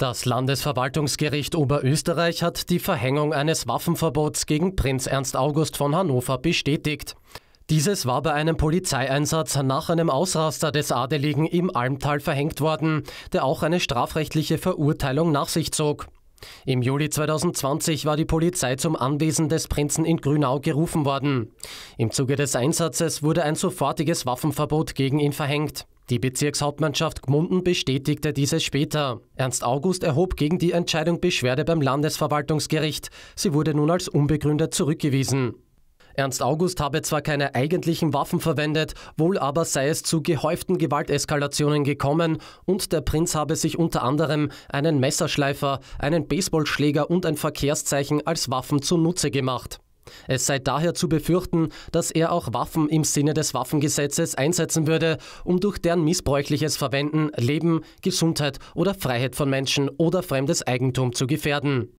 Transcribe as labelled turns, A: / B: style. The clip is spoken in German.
A: Das Landesverwaltungsgericht Oberösterreich hat die Verhängung eines Waffenverbots gegen Prinz Ernst August von Hannover bestätigt. Dieses war bei einem Polizeieinsatz nach einem Ausraster des Adeligen im Almtal verhängt worden, der auch eine strafrechtliche Verurteilung nach sich zog. Im Juli 2020 war die Polizei zum Anwesen des Prinzen in Grünau gerufen worden. Im Zuge des Einsatzes wurde ein sofortiges Waffenverbot gegen ihn verhängt. Die Bezirkshauptmannschaft Gmunden bestätigte dieses später. Ernst August erhob gegen die Entscheidung Beschwerde beim Landesverwaltungsgericht. Sie wurde nun als unbegründet zurückgewiesen. Ernst August habe zwar keine eigentlichen Waffen verwendet, wohl aber sei es zu gehäuften Gewalteskalationen gekommen und der Prinz habe sich unter anderem einen Messerschleifer, einen Baseballschläger und ein Verkehrszeichen als Waffen zunutze gemacht. Es sei daher zu befürchten, dass er auch Waffen im Sinne des Waffengesetzes einsetzen würde, um durch deren missbräuchliches Verwenden Leben, Gesundheit oder Freiheit von Menschen oder fremdes Eigentum zu gefährden.